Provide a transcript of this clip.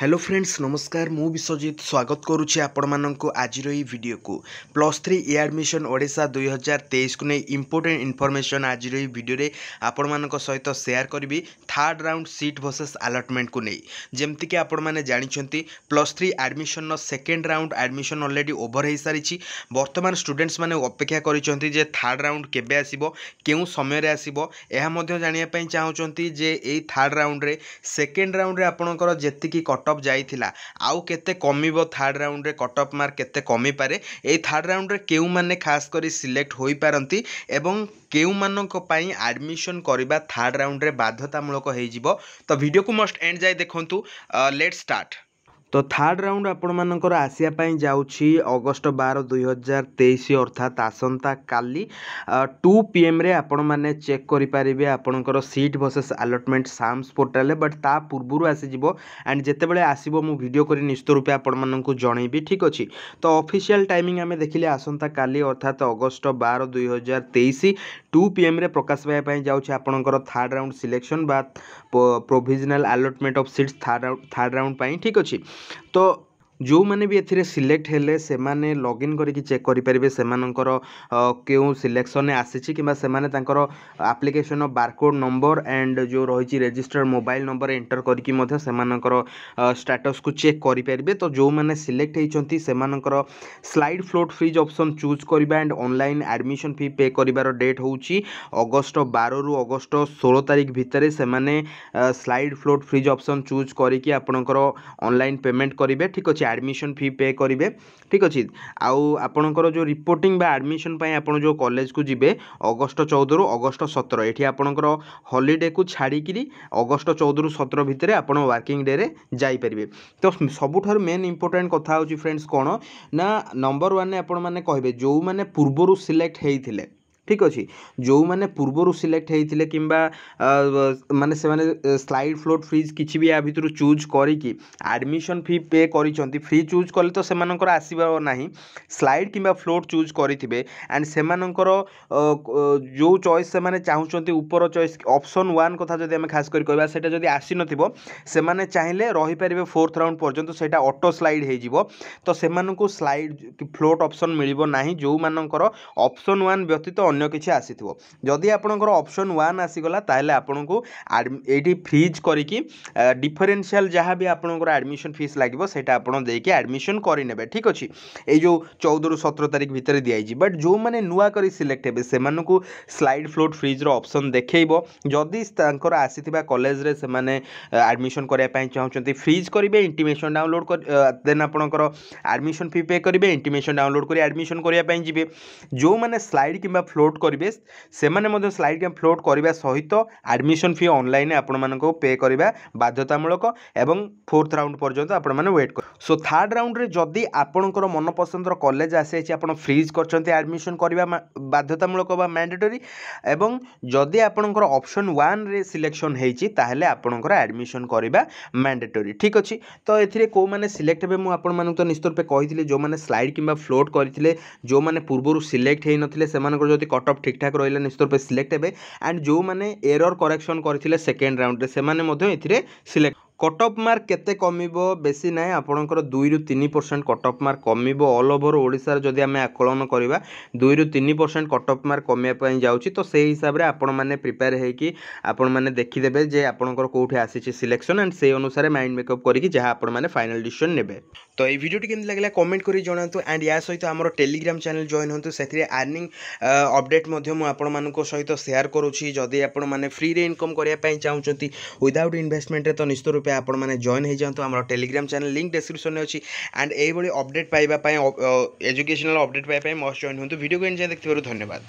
hello friends নমস্কার মু বিশ্বজিৎ স্বাগত করুছি আপনার আজির এই ভিডিওকু প্লস থ্রি এ আডমিশন ওড়শা দুই হাজার তেইশকু নিয়ে ইম্পর্টেন্ট ইনফরমেসন আজির এই ভিডিওরে আপনার সহিত সেয়ার করবি থার্ড রাউন্ড সিট ভর্সেস আলটমেন্টকু নিয়ে যেমিকি আপনার জাঁচান plus three admission second round admission already over হয়ে সারিছি বর্তমান স্টুডেন্টস মানে অপেক্ষা করছেন যে থার্ড রাউন্ড কেবে আসব কেউ সময়ের আসব এ জাঁয়া চাহুমান যে এই থার্ড রাউন্ডে সেকেন্ড রাউন্ডে আপনার যেতিকি কট কটঅফ ଯାଇଥିଲା ଆଉ କେତେ କମିବ ଥାର୍ଡ଼ ରାଉଣ୍ଡରେ କଟଅଫ୍ ମାର୍କ କେତେ କମିପାରେ ଏଇ ଥାର୍ଡ଼ ରାଉଣ୍ଡରେ କେଉଁମାନେ ଖାସ୍ କରି ସିଲେକ୍ଟ ହୋଇପାରନ୍ତି ଏବଂ କେଉଁମାନଙ୍କ ପାଇଁ ଆଡ଼ମିସନ୍ କରିବା ଥାର୍ଡ଼ ରାଉଣ୍ଡରେ ବାଧ୍ୟତାମୂଳକ ହୋଇଯିବ ତ ଭିଡ଼ିଓକୁ ମଷ୍ଟ ଏଣ୍ଡ ଯାଏ ଦେଖନ୍ତୁ ଲେଟ୍ ଷ୍ଟାର୍ଟ তো ଥାର୍ଡ଼ ରାଉଣ୍ଡ ଆପଣମାନଙ୍କର ଆସିବା ପାଇଁ ଯାଉଛି ଅଗଷ୍ଟ ବାର ଦୁଇହଜାର ତେଇଶ ଅର୍ଥାତ୍ ଆସନ୍ତାକାଲି ଟୁ ପି ଏମ୍ରେ ଆପଣମାନେ ଚେକ୍ କରିପାରିବେ ଆପଣଙ୍କର ସିଟ୍ ଭର୍ସେସ୍ ଆଲଟମେଣ୍ଟ ସାମ୍ସ ପୋର୍ଟାଲ୍ରେ ବଟ୍ ତା ପୂର୍ବରୁ ଆସିଯିବ ଆଣ୍ଡ ଯେତେବେଳେ ଆସିବ ମୁଁ ଭିଡ଼ିଓ କରି ନିଶ୍ଚିତ ରୂପେ ଆପଣମାନଙ୍କୁ ଜଣେଇବି ଠିକ୍ ଅଛି ତ ଅଫିସିଆଲ୍ ଟାଇମିଂ ଆମେ ଦେଖିଲେ ଆସନ୍ତାକାଲି ଅର୍ଥାତ୍ ଅଗଷ୍ଟ ବାର ଦୁଇହଜାର ତେଇଶ ଟୁ ପି ଏମ୍ରେ ପ୍ରକାଶ ପାଇବା ପାଇଁ ଯାଉଛି ଆପଣଙ୍କର ଥାର୍ଡ଼ ରାଉଣ୍ଡ ସିଲେକ୍ସନ୍ ବା provisional allotment of seats third round third round ପାଇଁ ଠିକ୍ ଅଛି तो ଯେଉଁମାନେ ବି ଏଥିରେ ସିଲେକ୍ଟ ହେଲେ ସେମାନେ ଲଗ୍ଇନ୍ କରିକି ଚେକ୍ କରିପାରିବେ ସେମାନଙ୍କର କେଉଁ ସିଲେକ୍ସନ୍ରେ ଆସିଛି କିମ୍ବା ସେମାନେ ତାଙ୍କର ଆପ୍ଲିକେସନ୍ର ବାରକୋଡ଼୍ ନମ୍ବର ଆଣ୍ଡ୍ ଯେଉଁ ରହିଛି ରେଜିଷ୍ଟର୍ ମୋବାଇଲ୍ ନମ୍ବର ଏଣ୍ଟର୍ କରିକି ମଧ୍ୟ ସେମାନଙ୍କର ଷ୍ଟାଟସ୍କୁ ଚେକ୍ କରିପାରିବେ ତ ଯେଉଁମାନେ ସିଲେକ୍ଟ ହେଇଛନ୍ତି ସେମାନଙ୍କର slide float freeze option choose କରିବା and online admission fee pay କରିବାର ଡେଟ୍ ହେଉଛି ଅଗଷ୍ଟ ବାରରୁ ଅଗଷ୍ଟ ଷୋହଳ ତାରିଖ ଭିତରେ ସେମାନେ slide float freeze option choose କରିକି ଆପଣଙ୍କର ଅନଲାଇନ୍ ପେମେଣ୍ଟ କରିବେ ଠିକ୍ ଅଛି আডমিশন ফি পେ କରିବେ ଠିକ୍ ଅଛି ଆଉ ଆପଣଙ୍କର ଯେଉଁ ରିପୋର୍ଟିଂ ବା ଆଡ଼ମିସନ୍ ପାଇଁ ଆପଣ ଯେଉଁ କଲେଜକୁ ଯିବେ ଅଗଷ୍ଟ ଚଉଦରୁ ଅଗଷ୍ଟ ସତର ଏଠି ଆପଣଙ୍କର ହଲିଡ଼େକୁ ଛାଡ଼ିକିରି ଅଗଷ୍ଟ ଚଉଦରୁ ସତର ଭିତରେ ଆପଣ ୱାର୍କିଂ ଡେରେ ଯାଇପାରିବେ ତ ସବୁଠାରୁ ମେନ୍ ଇମ୍ପୋର୍ଟାଣ୍ଟ କଥା ହେଉଛି ଫ୍ରେଣ୍ଡସ୍ କ'ଣ ନା ନମ୍ବର ୱାନ୍ରେ ଆପଣମାନେ କହିବେ ଯେଉଁମାନେ ପୂର୍ବରୁ ସିଲେକ୍ଟ ହେଇଥିଲେ ঠিক ଅଛି ଯେଉଁମାନେ ପୂର୍ବରୁ ସିଲେକ୍ଟ ହେଇଥିଲେ କିମ୍ବା ମାନେ ସେମାନେ ସ୍ଲାଇଡ଼ ଫ୍ଲୋଟ୍ ଫ୍ରିଜ୍ କିଛି ବି ୟା ଭିତରୁ ଚୁଜ୍ କରିକି ଆଡ଼ମିସନ୍ ଫି ପେ କରିଛନ୍ତି ଫ୍ରି ଚୁଜ୍ କଲେ ତ ସେମାନଙ୍କର ଆସିବ ନାହିଁ ସ୍ଲାଇଡ଼ କିମ୍ବା ଫ୍ଲୋଟ୍ ଚୁଜ୍ କରିଥିବେ ଆଣ୍ଡ ସେମାନଙ୍କର ଯେଉଁ ଚଏସ୍ ସେମାନେ ଚାହୁଁଛନ୍ତି ଉପର ଚଏସ୍ ଅପସନ୍ ୱାନ୍ କଥା ଯଦି ଆମେ ଖାସ୍ କରି କହିବା ସେଇଟା ଯଦି ଆସିନଥିବ ସେମାନେ ଚାହିଁଲେ ରହିପାରିବେ ଫୋର୍ଥ ରାଉଣ୍ଡ ପର୍ଯ୍ୟନ୍ତ ସେଇଟା ଅଟୋ ସ୍ଲାଇଡ଼ ହେଇଯିବ ତ ସେମାନଙ୍କୁ ସ୍ଲାଇଡ଼ ଫ୍ଲୋଟ୍ ଅପସନ୍ ମିଳିବ ନାହିଁ ଯେଉଁମାନଙ୍କର ଅପସନ୍ ୱାନ୍ ବ୍ୟତୀତ অন্য কিছু আসিথিব যদি আপনার অপশন ওয়ান আসিগলা তাহলে আপনার এইটি ফ্রিজ করিকি ডিফরেনসিয়াল যা বি আপনার আডমিশন ফিস লাগবে সেটা আপনার দিয়ে আডমিশন করে নেবে ঠিক আছে এই যে চৌদ রু সতের তারিখ ভিতরে দিয়েছি বট যে নূয়া করে সিলেক্ট হবে সে স্লাইড ফ্লোট ফ্রিজ্র অপসন দেখব যদি তাঁর আসিথিবা কলেজরে সে আডমিশন করা চাহুমান ফ্রিজ করবে ইন্টিমেসন ডাউনলোড দেন আপনার আডমিশন ফি পে করবে ইন্টিমেসন ডাউনলোড করে আডমিশন করা যাবে যে স্লাইড কিংবা ফ্লোট ফ্লোট করবে সেমানে মধ্যে স্লাইড গেম ফ্লোট করা সহিত আডমিশন ফি অনলাইন আপনার পে করা বাধ্যতামূলক এবং ফোর্থ রাউন্ড পর্যন্ত আপনার ওয়েট কর সো থার্ড রাউন্ডে যদি আপনার মনপসন্দর কলেজ আসিছে আপনার ফ্রিজ করছেন আডমিশন করা বাধ্যতামূলক বা ম্যান্ডেটোরি এবং যদি আপনার অপশন ওয়ান্রে সিলেকশন হয়েছি তাহলে আপনার আডমিশন করা ম্যান্ডেটোরি ঠিক আছে তো এতে কেউ মানে সিলেক্ট হবে মু আপনার তো নিশ্চিত রূপে কে যে স্লাইড কিংবা ফ্লোট করে যে পূর্ব সিলেক্ট হয়ে নথিলে সেমানকৰ যদি কট অফ ঠিকঠাক রহলে নিশ্চিত রূপে সিলেক্ট হবে আন্ড যে এরর করেকশন করে সেকেন্ড রাউন্ডে সে সিলেক্ট কট অফ মাର୍କ କେତେ କମିବ ବେଶୀ ନାହିଁ ଆପଣଙ୍କର ଦୁଇରୁ ତିନି ପରସେଣ୍ଟ କଟ୍ ଅଫ୍ ମାର୍କ କମିବ ଅଲ୍ ଓଭର୍ ଓଡ଼ିଶାର ଯଦି ଆମେ ଆକଳନ କରିବା ଦୁଇରୁ ତିନି ପରସେଣ୍ଟ କଟ୍ ଅଫ୍ ମାର୍କ କମିବା ପାଇଁ ଯାଉଛି ତ ସେଇ ହିସାବରେ ଆପଣମାନେ ପ୍ରିପେୟାର ହେଇକି ଆପଣମାନେ ଦେଖିଦେବେ ଯେ ଆପଣଙ୍କର କେଉଁଠି ଆସିଛି ସିଲେକ୍ସନ୍ ଆଣ୍ଡ ସେଇ ଅନୁସାରେ ମାଇଣ୍ଡ ମେକଅପ୍ କରିକି ଯାହା ଆପଣମାନେ ଫାଇନାଲ୍ ଡିସିସନ୍ ନେବେ ତ ଏହି ଭିଡ଼ିଓଟି କେମିତି ଲାଗିଲା କମେଣ୍ଟ କରି ଜଣାନ୍ତୁ ଆଣ୍ଡ ଏହା ସହିତ ଆମର ଟେଲିଗ୍ରାମ ଚ୍ୟାନେଲ୍ ଜଏନ୍ ହୁଅନ୍ତୁ ସେଥିରେ ଆର୍ନିଂ ଅପଡ଼େଟ୍ ମଧ୍ୟ ମୁଁ ଆପଣମାନଙ୍କ ସହିତ ସେୟାର କରୁଛି ଯଦି ଆପଣମାନେ ଫ୍ରିରେ ଇନକମ୍ କରିବା ପାଇଁ ଚାହୁଁଛନ୍ତି ୱିଦାଉଟ୍ ଇନଭେଷ୍ଟମେଣ୍ଟରେ ତ ନିଶ୍ଚିତ ରୂପେ আপনার জয়েন হয়ে যাতে আমার টেলিগ্রাম চ্যানেল লিঙ্ক ডেসକ୍রিপশনে অছি আন্ড এইভাবে অপডেট পাইবা এজুকেশনাল অপডেট পাইবা মস্ট জয়েন হুম ভিডিও এন্ড যাই দেখতে ধন্যবাদ